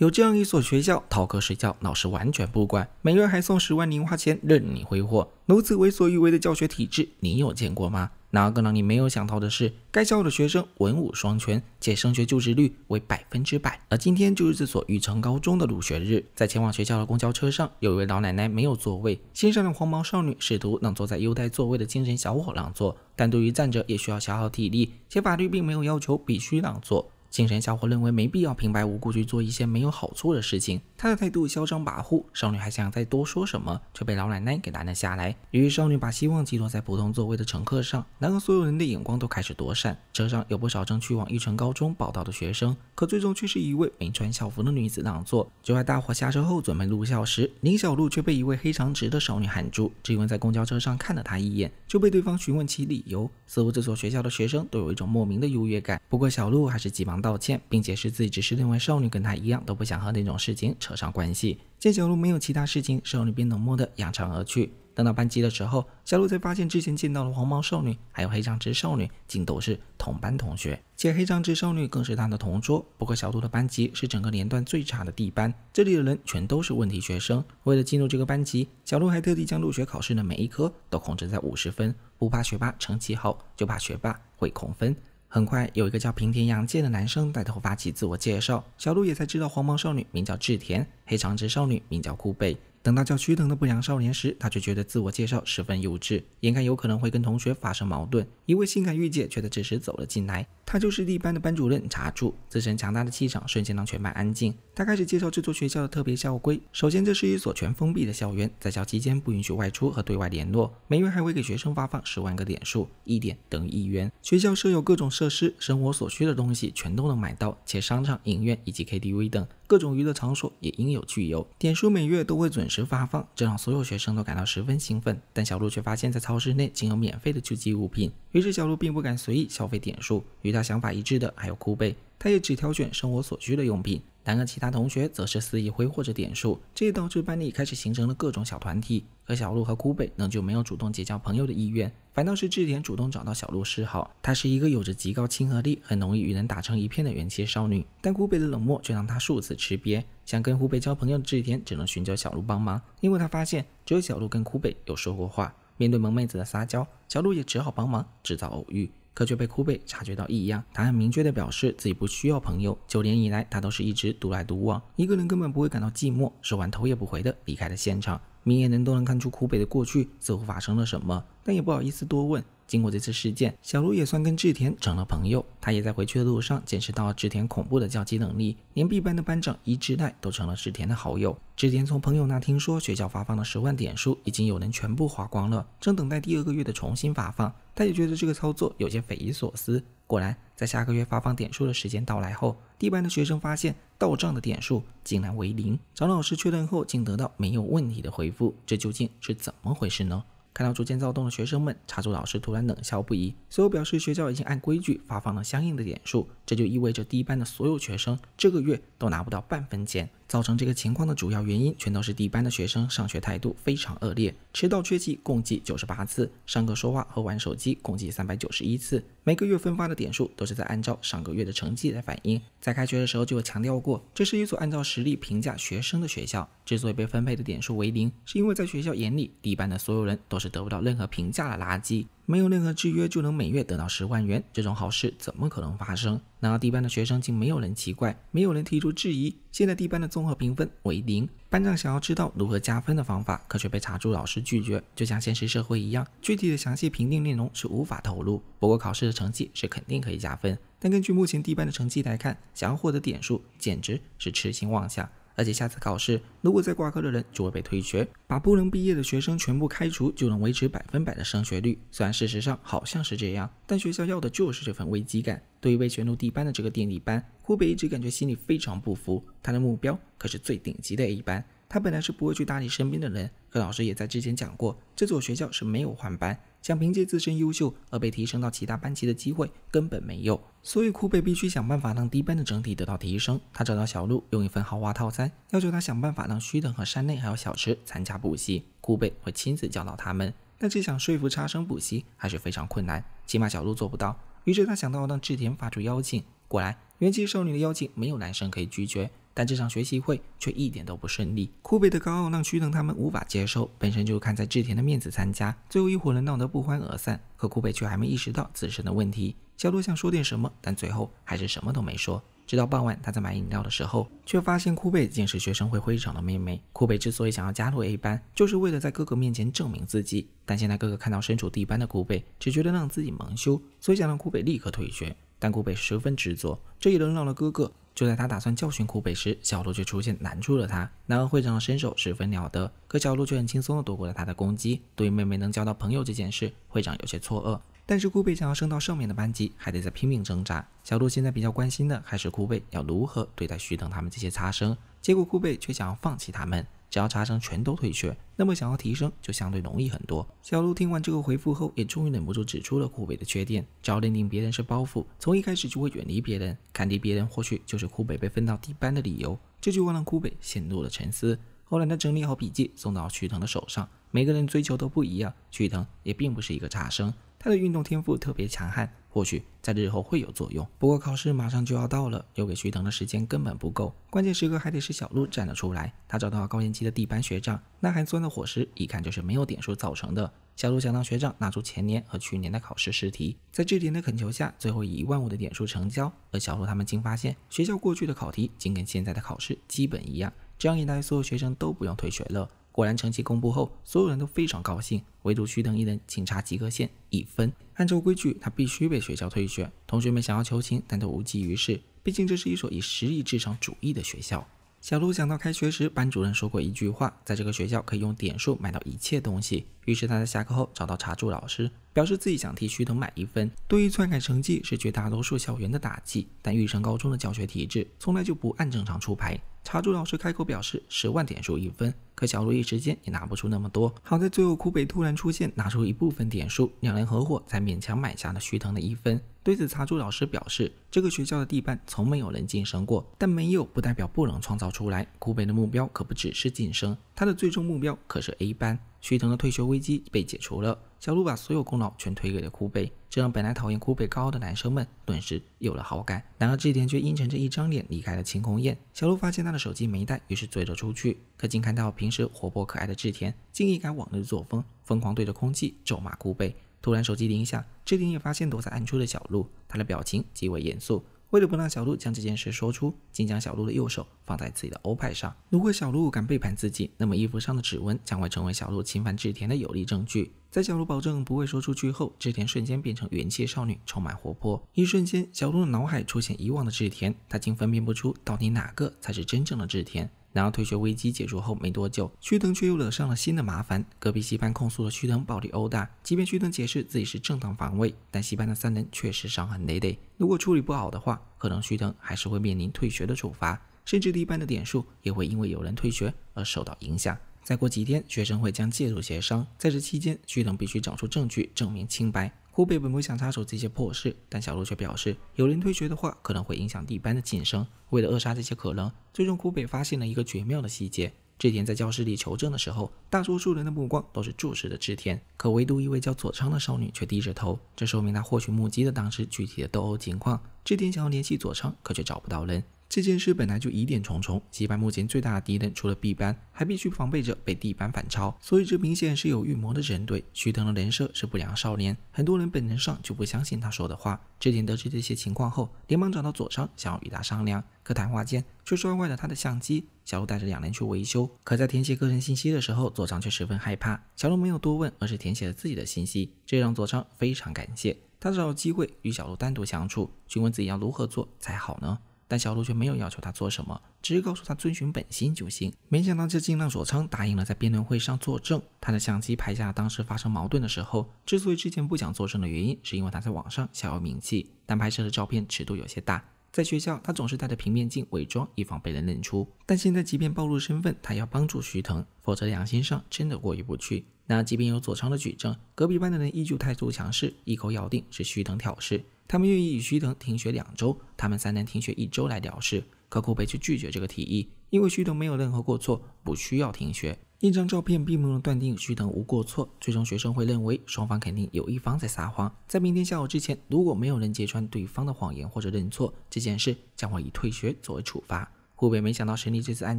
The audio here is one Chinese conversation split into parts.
有这样一所学校，逃课睡觉，老师完全不管，每月还送十万零花钱，任你挥霍。如此为所欲为的教学体制，你有见过吗？而更让你没有想到的是，该校的学生文武双全，且升学就职率为百分之百。而今天就是这所育成高中的入学日，在前往学校的公交车上，有一位老奶奶没有座位，身上的黄毛少女试图让坐在优待座位的精神小伙让座，但对于站着也需要消耗体力，且法律并没有要求必须让座。精神小伙认为没必要平白无故去做一些没有好处的事情，他的态度嚣张跋扈。少女还想再多说什么，却被老奶奶给拦了下来。由于少女把希望寄托在普通座位的乘客上，然而所有人的眼光都开始躲闪。车上有不少正去往玉成高中报到的学生，可最终却是一位没穿校服的女子让座。就在大伙下车后准备入校时，林小璐却被一位黑长直的少女喊住。只因为在公交车上看了她一眼，就被对方询问其理由。似乎这所学校的学生都有一种莫名的优越感。不过小璐还是急忙。道歉，并解释自己只是认为少女，跟她一样都不想和那种事情扯上关系。见小鹿没有其他事情，少女便冷漠的扬长而去。等到班级的时候，小鹿才发现之前见到的黄毛少女，还有黑长直少女，竟都是同班同学，且黑长直少女更是他的同桌。不过小鹿的班级是整个年段最差的 D 班，这里的人全都是问题学生。为了进入这个班级，小鹿还特地将入学考试的每一科都控制在五十分，不怕学霸成绩好，就怕学霸会扣分。很快，有一个叫平田洋介的男生带头发起自我介绍，小鹿也才知道黄毛少女名叫志田，黑长直少女名叫酷贝。等到叫屈藤的不良少年时，他却觉得自我介绍十分幼稚，眼看有可能会跟同学发生矛盾，一位性感御姐却在这时走了进来。他就是一班的班主任查处，自身强大的气场瞬间让全班安静。他开始介绍这座学校的特别校规：首先，这是一所全封闭的校园，在校期间不允许外出和对外联络。每月还会给学生发放十万个点数，一点等于一元。学校设有各种设施，生活所需的东西全都能买到，且商场、影院以及 KTV 等各种娱乐场所也应有具有。点数每月都会准时发放，这让所有学生都感到十分兴奋。但小鹿却发现，在超市内仅有免费的救济物品，于是小鹿并不敢随意消费点数，与他。想法一致的还有枯贝，他也只挑选生活所需的用品，然而，其他同学则是肆意挥霍着点数，这也导致班里开始形成了各种小团体。而小鹿和枯北仍旧没有主动结交朋友的意愿，反倒是志田主动找到小鹿示好。她是一个有着极高亲和力，很容易与人打成一片的元气少女，但枯北的冷漠却让她数次吃瘪。想跟枯北交朋友的志田只能寻求小鹿帮忙，因为他发现只有小鹿跟枯北有说过话。面对萌妹子的撒娇，小鹿也只好帮忙制造偶遇。可却被枯贝察觉到异样，他很明确地表示自己不需要朋友。九年以来，他都是一直独来独往，一个人根本不会感到寂寞。说完，头也不回地离开了现场。明眼人都能看出枯北的过去似乎发生了什么，但也不好意思多问。经过这次事件，小卢也算跟志田成了朋友。他也在回去的路上见识到志田恐怖的叫鸡能力，连 B 班的班长伊志代都成了志田的好友。志田从朋友那听说，学校发放的十万点数已经有人全部花光了，正等待第二个月的重新发放。他也觉得这个操作有些匪夷所思。果然，在下个月发放点数的时间到来后，D 班的学生发现到账的点数竟然为零。找老师确认后，竟得到没有问题的回复。这究竟是怎么回事呢？看到逐渐躁动的学生们，查主老师突然冷笑不已，随后表示学校已经按规矩发放了相应的点数，这就意味着第一班的所有学生这个月都拿不到半分钱。造成这个情况的主要原因，全都是 D 班的学生上学态度非常恶劣，迟到缺席共计九十八次，上课说话和玩手机共计三百九十一次。每个月分发的点数都是在按照上个月的成绩来反映。在开学的时候就有强调过，这是一所按照实力评价学生的学校。之所以被分配的点数为零，是因为在学校眼里，D 班的所有人都是得不到任何评价的垃圾。没有任何制约就能每月得到十万元，这种好事怎么可能发生？难道低班的学生竟没有人奇怪，没有人提出质疑？现在低班的综合评分为零，班长想要知道如何加分的方法，可却被查出老师拒绝。就像现实社会一样，具体的详细评定内容是无法透露。不过考试的成绩是肯定可以加分，但根据目前低班的成绩来看，想要获得点数简直是痴心妄想。而且下次考试，如果再挂科的人就会被退学，把不能毕业的学生全部开除，就能维持百分百的升学率。虽然事实上好像是这样，但学校要的就是这份危机感。对于被选入 D 班的这个电力班，湖北一直感觉心里非常不服。他的目标可是最顶级的 A 班。他本来是不会去搭理身边的人，可老师也在之前讲过，这所学校是没有换班，想凭借自身优秀而被提升到其他班级的机会根本没有，所以库贝必须想办法让低班的整体得到提升。他找到小鹿，用一份豪华套餐要求他想办法让须藤和山内还有小池参加补习，库贝会亲自教导他们。但是想说服差生补习还是非常困难，起码小鹿做不到。于是他想到让志田发出邀请，果然元气少女的邀请没有男生可以拒绝。但这场学习会却一点都不顺利，库贝的高傲让屈腾他们无法接受。本身就看在志田的面子参加，最后一伙人闹得不欢而散。可库贝却还没意识到自身的问题。小鹿想说点什么，但最后还是什么都没说。直到傍晚，他在买饮料的时候，却发现库贝竟是学生会会长的妹妹。库贝之所以想要加入 A 班，就是为了在哥哥面前证明自己。但现在哥哥看到身处 D 班的库贝，只觉得让自己蒙羞，所以想让库贝立刻退学。但库贝十分执着，这一轮让了哥哥。就在他打算教训库贝时，小鹿却出现拦住了他。然而会长的身手十分了得，可小鹿却很轻松的躲过了他的攻击。对于妹妹能交到朋友这件事，会长有些错愕。但是库贝想要升到上面的班级，还得再拼命挣扎。小鹿现在比较关心的，还是库贝要如何对待徐登他们这些差生。结果库贝却想要放弃他们。只要差生全都退却，那么想要提升就相对容易很多。小鹿听完这个回复后，也终于忍不住指出了顾北的缺点：，只要认定别人是包袱，从一开始就会远离别人，看低别人或许就是枯北被分到低班的理由。这句话让顾北陷入了沉思。后来，他整理好笔记送到曲腾的手上。每个人追求都不一样，曲腾也并不是一个差生。他的运动天赋特别强悍，或许在日后会有作用。不过考试马上就要到了，留给徐腾的时间根本不够，关键时刻还得是小鹿站了出来。他找到高年级的地班学长，那寒酸的伙食一看就是没有点数造成的。小鹿想让学长拿出前年和去年的考试试题，在志田的恳求下，最后以一万五的点数成交。而小鹿他们竟发现，学校过去的考题竟跟现在的考试基本一样，这样一来，所有学生都不用退学了。果然，成绩公布后，所有人都非常高兴，唯独徐腾一人仅差及格线一分。按照规矩，他必须被学校退学。同学们想要求情，但都无济于事，毕竟这是一所以实力至上主义的学校。小鹿想到开学时班主任说过一句话，在这个学校可以用点数买到一切东西。于是他在下课后找到查柱老师，表示自己想替徐腾买一分。对于篡改成绩，是绝大多数校园的打击，但育成高中的教学体制从来就不按正常出牌。查柱老师开口表示，十万点数一分。可小鹿一时间也拿不出那么多，好在最后枯北突然出现，拿出一部分点数，两人合伙才勉强买下了徐腾的一分。对此，茶柱老师表示，这个学校的地班从没有人晋升过，但没有不代表不能创造出来。枯北的目标可不只是晋升，他的最终目标可是 A 班。徐腾的退学危机被解除了，小鹿把所有功劳全推给了枯北，这让本来讨厌枯北高傲的男生们顿时有了好感。然而一天却阴沉着一张脸离开了庆功宴。小鹿发现他的手机没带，于是追了出去。可竟看到平是活泼可爱的志田，竟一改往日作风，疯狂对着空气咒骂孤背。突然手机铃响，志田也发现躲在暗处的小鹿，他的表情极为严肃。为了不让小鹿将这件事说出，竟将小鹿的右手放在自己的欧派上。如果小鹿敢背叛自己，那么衣服上的指纹将会成为小鹿侵犯志田的有力证据。在小鹿保证不会说出去后，志田瞬间变成元气少女，充满活泼。一瞬间，小鹿的脑海出现以往的志田，他竟分辨不出到底哪个才是真正的志田。然而，退学危机解除后没多久，须藤却又惹上了新的麻烦。隔壁西班控诉了须藤暴力殴打，即便须藤解释自己是正当防卫，但西班的三人确实伤痕累累。如果处理不好的话，可能须藤还是会面临退学的处罚，甚至一般的点数也会因为有人退学而受到影响。再过几天，学生会将介入协商，在这期间，须藤必须找出证据证明清白。苦北本不想插手这些破事，但小鹿却表示，有人退学的话，可能会影响地班的晋升。为了扼杀这些可能，最终苦北发现了一个绝妙的细节：志田在教室里求证的时候，大多数人的目光都是注视着志田，可唯独一位叫佐仓的少女却低着头。这说明她或许目击了当时具体的斗殴情况。志田想要联系佐仓，可却找不到人。这件事本来就疑点重重，击败目前最大的敌人除了 B 班，还必须防备着被 D 班反超，所以这明显是有预谋的针对。徐腾的人设是不良少年，很多人本能上就不相信他说的话。之前得知这些情况后，连忙找到佐仓，想要与他商量。可谈话间却摔坏了他的相机，小鹿带着两人去维修。可在填写个人信息的时候，佐仓却十分害怕。小鹿没有多问，而是填写了自己的信息，这让佐仓非常感谢。他找机会与小鹿单独相处，询问自己要如何做才好呢？但小鹿却没有要求他做什么，只是告诉他遵循本心就行。没想到这竟让佐仓答应了在辩论会上作证。他的相机拍下当时发生矛盾的时候。之所以之前不想作证的原因，是因为他在网上小有名气，但拍摄的照片尺度有些大。在学校，他总是戴着平面镜伪装，以防被人认出。但现在，即便暴露身份，他要帮助徐腾，否则良心上真的过意不去。那即便有佐仓的举证，隔壁班的人依旧态度强势，一口咬定是徐腾挑事。他们愿意与徐腾停学两周，他们三人停学一周来了事。可顾北却拒绝这个提议，因为徐腾没有任何过错，不需要停学。一张照片并不能断定徐腾无过错，最终学生会认为双方肯定有一方在撒谎。在明天下午之前，如果没有人揭穿对方的谎言或者认错，这件事将会以退学作为处罚。顾北没想到审理这次案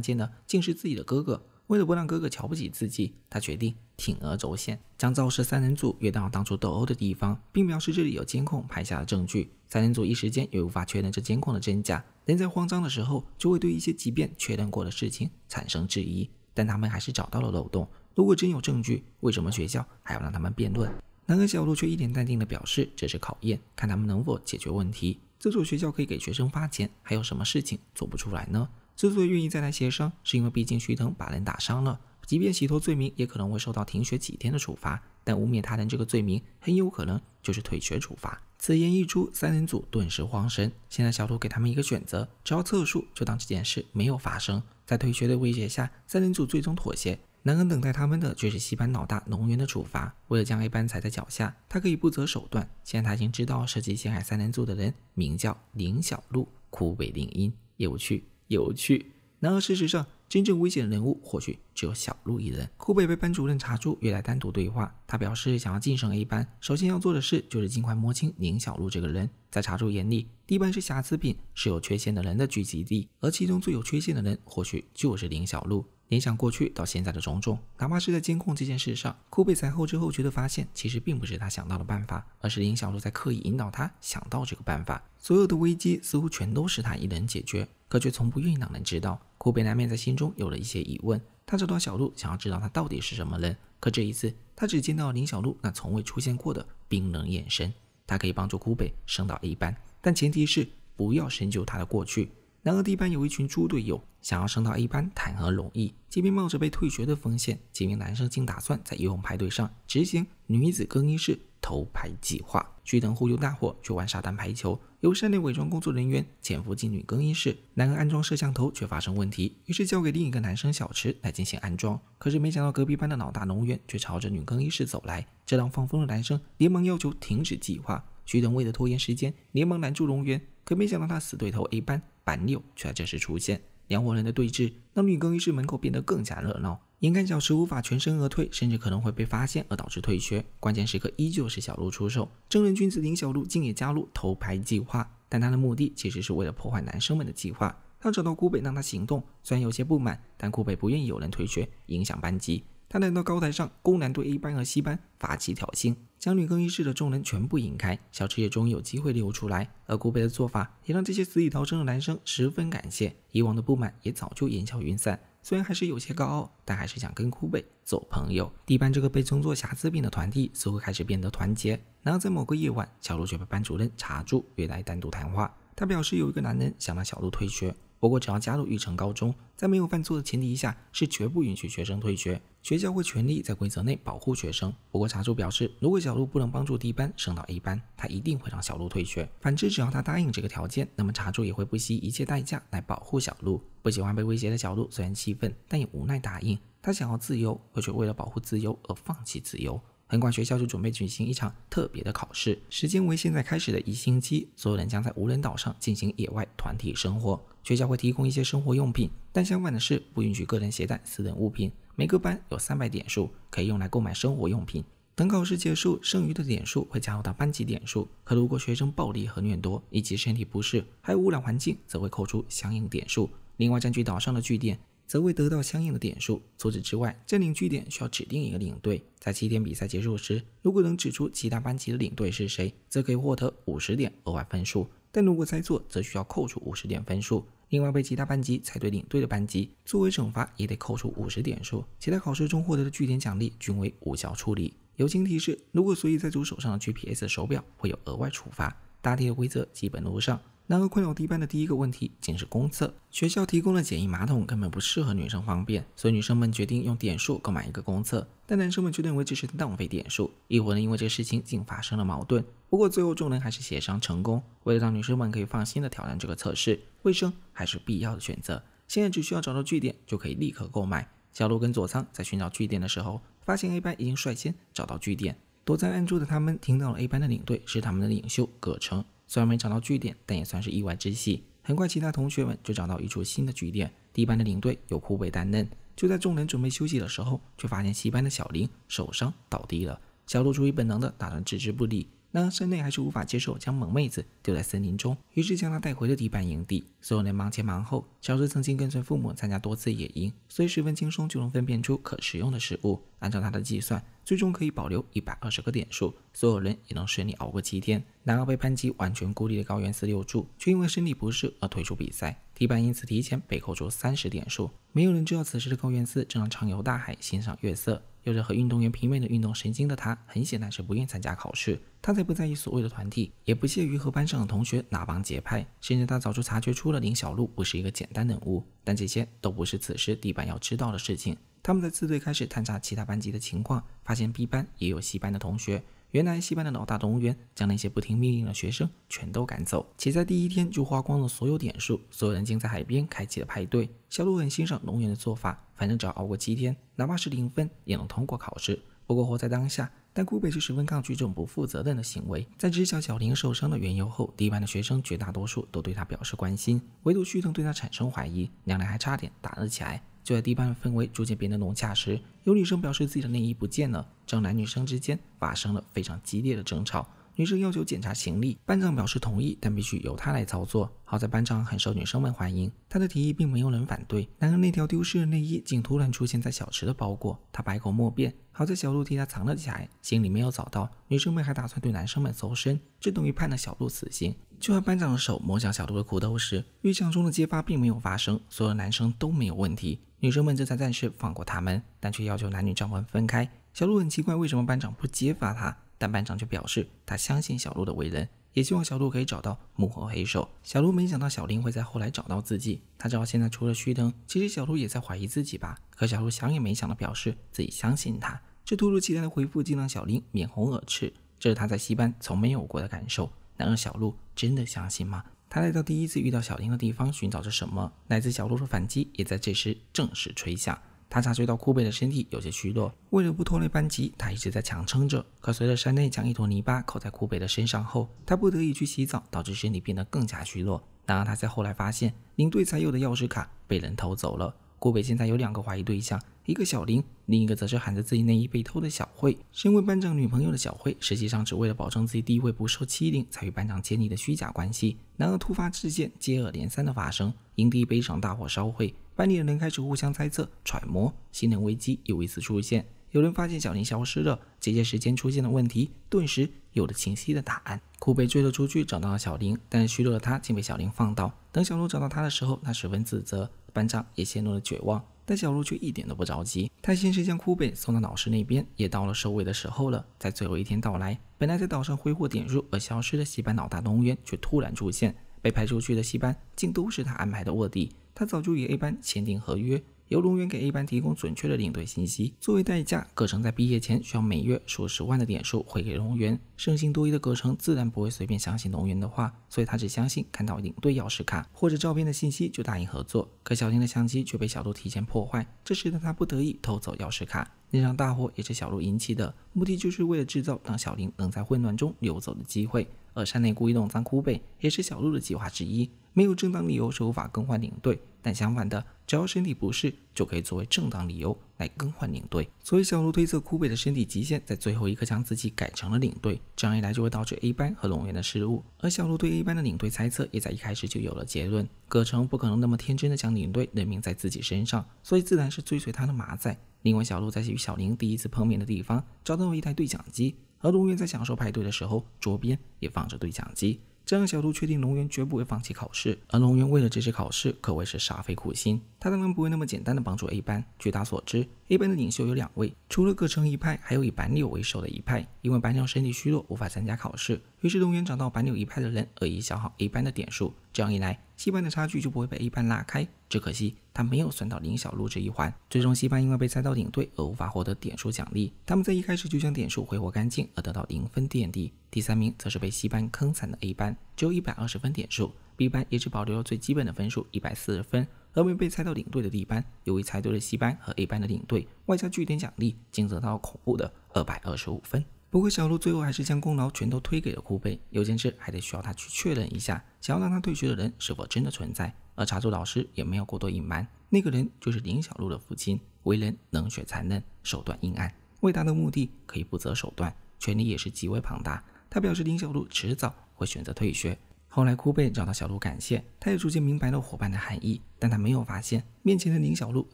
件的竟是自己的哥哥。为了不让哥哥瞧不起自己，他决定铤而走险，将肇事三人组约到当初斗殴的地方，并表示这里有监控拍下的证据。三人组一时间也无法确认这监控的真假，人在慌张的时候就会对一些即便确认过的事情产生质疑。但他们还是找到了漏洞。如果真有证据，为什么学校还要让他们辩论？然而小鹿却一脸淡定地表示：“这是考验，看他们能否解决问题。这所学校可以给学生发钱，还有什么事情做不出来呢？”之所以愿意再来协商，是因为毕竟徐腾把人打伤了，即便洗脱罪名，也可能会受到停学几天的处罚。但污蔑他人这个罪名，很有可能就是退学处罚。此言一出，三人组顿时慌神。现在小土给他们一个选择：只要测数，就当这件事没有发生。在退学的威胁下，三人组最终妥协。男人等待他们的却是戏班老大龙源的处罚。为了将黑班踩在脚下，他可以不择手段。现在他已经知道涉及陷害三人组的人名叫林小璐，枯萎林荫有趣。有趣。然而，事实上，真正危险的人物或许只有小鹿一人。库贝被班主任查出，约来单独对话。他表示，想要晋升 A 班，首先要做的事就是尽快摸清林小鹿这个人。在查出眼里，d 班是瑕疵品，是有缺陷的人的聚集地，而其中最有缺陷的人，或许就是林小鹿。联想过去到现在的种种，哪怕是在监控这件事上，酷贝才后知后觉的发现，其实并不是他想到的办法，而是林小璐在刻意引导他想到这个办法。所有的危机似乎全都是他一人解决，可却从不愿意让人知道。酷贝难免在心中有了一些疑问，他找到小璐，想要知道他到底是什么人，可这一次，他只见到林小璐那从未出现过的冰冷眼神。他可以帮助酷贝升到 A 班，但前提是不要深究他的过去。然而，D 班有一群猪队友，想要升到 A 班谈何容易？即便冒着被退学的风险，几名男生竟打算在游泳派对上执行女子更衣室偷拍计划。徐腾忽悠大伙去玩沙滩排球，由善内伪装工作人员潜伏进女更衣室，然而安装摄像头却发生问题，于是交给另一个男生小池来进行安装。可是没想到隔壁班的老大龙源却朝着女更衣室走来，这让放风的男生连忙要求停止计划。徐腾为了拖延时间，连忙拦住龙源，可没想到他死对头 A 班。板六却在这时出现，两伙人的对峙让女更衣室门口变得更加热闹。眼看小池无法全身而退，甚至可能会被发现而导致退学，关键时刻依旧是小鹿出手。正人君子林小鹿竟也加入偷拍计划，但他的目的其实是为了破坏男生们的计划。他找到顾北让他行动，虽然有些不满，但顾北不愿意有人退学影响班级。他来到高台上，公然对 A 班和 C 班发起挑衅，将女更衣室的众人全部引开，小池也终于有机会溜出来。而枯北的做法也让这些死里逃生的男生十分感谢，以往的不满也早就烟消云散。虽然还是有些高傲，但还是想跟枯北做朋友。D 班这个被称作“瑕疵病”的团体似乎开始变得团结。然而，在某个夜晚，小鹿却被班主任查住，约来单独谈话。他表示有一个男人想让小鹿退学。不过，只要加入玉成高中，在没有犯错的前提下，是绝不允许学生退学。学校会全力在规则内保护学生。不过，查柱表示，如果小鹿不能帮助 D 班升到 A 班，他一定会让小鹿退学。反之，只要他答应这个条件，那么查柱也会不惜一切代价来保护小鹿。不喜欢被威胁的小鹿虽然气愤，但也无奈答应。他想要自由，而且为了保护自由而放弃自由。很快，学校就准备举行一场特别的考试，时间为现在开始的一星期。所有人将在无人岛上进行野外团体生活。学校会提供一些生活用品，但相反的是，不允许个人携带私人物品。每个班有三百点数，可以用来购买生活用品。等考试结束，剩余的点数会加入到班级点数。可如果学生暴力和掠夺，以及身体不适，还有污染环境，则会扣除相应点数。另外，占据岛上的据点。则未得到相应的点数。除此之外，占领据点需要指定一个领队。在七点比赛结束时，如果能指出其他班级的领队是谁，则可以获得五十点额外分数；但如果猜错，则需要扣除五十点分数。另外，被其他班级猜对领队的班级，作为惩罚也得扣除五十点数。其他考试中获得的据点奖励均为无效处理。友情提示：如果所以在组手上的 GPS 手表会有额外处罚。大体的规则基本如上。然而，困扰 A 班的第一个问题竟是公厕。学校提供的简易马桶根本不适合女生方便，所以女生们决定用点数购买一个公厕。但男生们却认为这是浪费点数，一伙人因为这事情竟发生了矛盾。不过最后众人还是协商成功。为了让女生们可以放心的挑战这个测试，卫生还是必要的选择。现在只需要找到据点就可以立刻购买。小鹿跟佐仓在寻找据点的时候，发现 A 班已经率先找到据点，躲在暗处的他们听到了 A 班的领队是他们的领袖葛城。虽然没找到据点，但也算是意外之喜。很快，其他同学们就找到一处新的据点。D 一班的领队有枯萎担任。就在众人准备休息的时候，却发现七班的小林受伤倒地了。小鹿出于本能的打算置之不理。然而，山内还是无法接受将萌妹子丢在森林中，于是将她带回了地板营地。所有人忙前忙后。小智曾经跟随父母参加多次野营，所以十分轻松就能分辨出可食用的食物。按照他的计算，最终可以保留一百二十个点数，所有人也能顺利熬过七天。然而，被班级完全孤立的高原寺六柱，却因为身体不适而退出比赛，地板因此提前被扣除三十点数。没有人知道，此时的高原寺正畅游大海，欣赏月色。有着和运动员平面的运动神经的他，很显然是不愿参加考试。他才不在意所谓的团体，也不屑于和班上的同学拉帮结派，甚至他早就察觉出了林小璐不是一个简单人物。但这些都不是此时地板要知道的事情。他们在自队开始探查其他班级的情况，发现 B 班也有 C 班的同学。原来 C 班的老大龙源将那些不听命令的学生全都赶走，且在第一天就花光了所有点数。所有人竟在海边开启了派对。小璐很欣赏龙源的做法，反正只要熬过七天，哪怕是零分也能通过考试。不过活在当下，但顾北却十分抗拒这种不负责任的行为。在知晓小林受伤的缘由后，一班的学生绝大多数都对他表示关心，唯独旭腾对他产生怀疑，两人还差点打了起来。就在一班的氛围逐渐变得融洽时，有女生表示自己的内衣不见了，正男女生之间发生了非常激烈的争吵。女生要求检查行李，班长表示同意，但必须由他来操作。好在班长很受女生们欢迎，他的提议并没有人反对。然而，那条丢失的内衣竟突然出现在小池的包裹，他百口莫辩。好在小鹿替他藏了起来，行李没有找到。女生们还打算对男生们搜身，这等于判了小鹿死刑。就在班长的手摸向小鹿的裤兜时，预想中的揭发并没有发生，所有男生都没有问题，女生们这才暂时放过他们，但却要求男女帐篷分开。小鹿很奇怪，为什么班长不揭发他？但班长却表示，他相信小鹿的为人，也希望小鹿可以找到幕后黑手。小鹿没想到小林会在后来找到自己，他知道现在除了虚灯，其实小鹿也在怀疑自己吧？可小鹿想也没想的表示自己相信他，这突如其来的回复竟让小林面红耳赤，这是他在戏班从没有过的感受。然而小鹿真的相信吗？他来到第一次遇到小林的地方，寻找着什么。来自小鹿的反击也在这时正式吹响。他察觉到库贝的身体有些虚弱，为了不拖累班级，他一直在强撑着。可随着山内将一坨泥巴扣在库贝的身上后，他不得已去洗澡，导致身体变得更加虚弱。然而他在后来发现，领队才有的钥匙卡被人偷走了。库贝现在有两个怀疑对象，一个小林，另一个则是喊着自己内衣被偷的小慧。身为班长女朋友的小慧，实际上只为了保证自己地位不受欺凌，才与班长建立的虚假关系。然而突发事件接二连三的发生，营地被一场大火烧毁。班里的人开始互相猜测、揣摩，信任危机又一次出现。有人发现小林消失了，这些时间出现的问题，顿时有了清晰的答案。库背追了出去，找到了小林，但虚弱的他竟被小林放倒。等小鹿找到他的时候，他十分自责。班长也陷入了绝望，但小鹿却一点都不着急。他先是将库贝送到老师那边，也到了收尾的时候了。在最后一天到来，本来在岛上挥霍点数而消失的戏班老大东渊，却突然出现。被派出去的戏班，竟都是他安排的卧底。他早就与 A 班签订合约，由龙源给 A 班提供准确的领队信息。作为代价，葛城在毕业前需要每月数十万的点数汇给龙源。生性多疑的葛城自然不会随便相信龙源的话，所以他只相信看到领队钥匙卡或者照片的信息就答应合作。可小林的相机却被小鹿提前破坏，这时的他不得已偷走钥匙卡。那场大火也是小鹿引起的，目的就是为了制造让小林能在混乱中溜走的机会。而山内故意弄脏枯背，也是小鹿的计划之一。没有正当理由是无法更换领队，但相反的，只要身体不适就可以作为正当理由来更换领队。所以小鹿推测枯背的身体极限，在最后一刻将自己改成了领队。这样一来，就会导致 A 班和龙源的失误。而小鹿对 A 班的领队猜测，也在一开始就有了结论：葛城不可能那么天真的将领队任命在自己身上，所以自然是追随他的马仔。另外，小鹿在与小林第一次碰面的地方，找到了一台对讲机。而龙源在享受派对的时候，桌边也放着对讲机，这让小兔确定龙源绝不会放弃考试。而龙源为了这次考试，可谓是煞费苦心。他当然不会那么简单的帮助 A 班。据他所知，A 班的领袖有两位，除了各成一派，还有以板柳为首的一派。因为板柳身体虚弱，无法参加考试，于是龙源找到板柳一派的人，恶意消耗 A 班的点数。这样一来，C 班的差距就不会被 A 班拉开。只可惜。他没有算到林小璐这一环，最终西班因为被猜到领队而无法获得点数奖励。他们在一开始就将点数挥霍干净，而得到零分垫底。第三名则是被西班坑惨的 A 班，只有一百二十分点数。B 班也只保留了最基本的分数一百四十分，而没被猜到领队的 D 班，由于猜对了 C 班和 A 班的领队，外加据点奖励，竟得到恐怖的二百二十五分。不过小鹿最后还是将功劳全都推给了库贝，有件事还得需要他去确认一下，想要让他退学的人是否真的存在。而查座老师也没有过多隐瞒，那个人就是林小璐的父亲，为人冷血残忍，手段阴暗，为达到目的可以不择手段，权力也是极为庞大。他表示林小璐迟早会选择退学。后来枯贝找到小鹿感谢，他也逐渐明白了伙伴的含义，但他没有发现面前的林小璐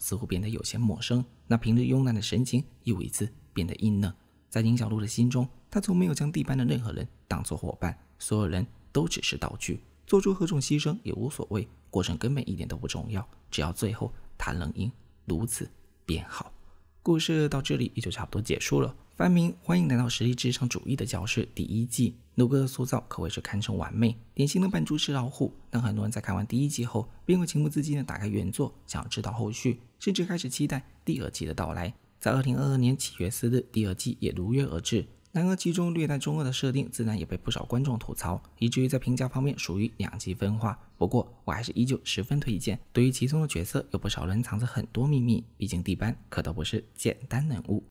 似乎变得有些陌生，那平日慵懒的神情又一次变得阴冷。在林小璐的心中，他从没有将地班的任何人当做伙伴，所有人都只是道具。做出何种牺牲也无所谓，过程根本一点都不重要，只要最后他能赢，如此便好。故事到这里也就差不多结束了。范明，欢迎来到实力至上主义的教室第一季，鲁哥的塑造可谓是堪称完美，典型的扮猪吃老虎。但很多人在看完第一季后，便会情不自禁的打开原作，想要知道后续，甚至开始期待第二季的到来。在二零二二年七月四日，第二季也如约而至。然而，其中略带中二的设定，自然也被不少观众吐槽，以至于在评价方面属于两极分化。不过，我还是依旧十分推荐。对于其中的角色，有不少人藏着很多秘密，毕竟地班可都不是简单人物。